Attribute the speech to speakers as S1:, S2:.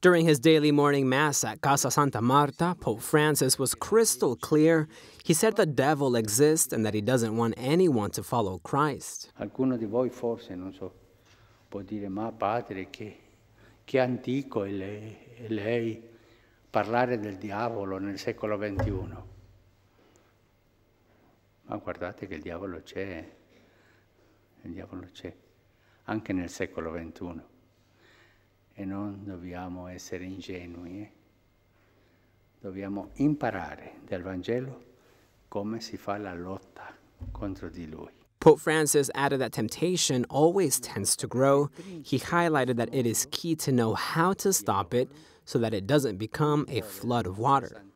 S1: During his daily morning mass at Casa Santa Marta, Pope Francis was crystal clear. He said the devil exists and that he doesn't want anyone to follow Christ.
S2: Alcuno di voi forse, non so, può dire, ma padre, che, che antico è lei, è lei parlare del diavolo nel secolo XXI. Ma guardate che il diavolo c'è, il diavolo c'è, anche nel secolo XXI e non dobbiamo essere ingenui. Eh. Dobbiamo imparare dal Vangelo come si fa la lotta contro di lui. Pope Francis
S1: added that temptation always tends to grow. He highlighted that it is key to know how to stop it so that it doesn't become a flood of water.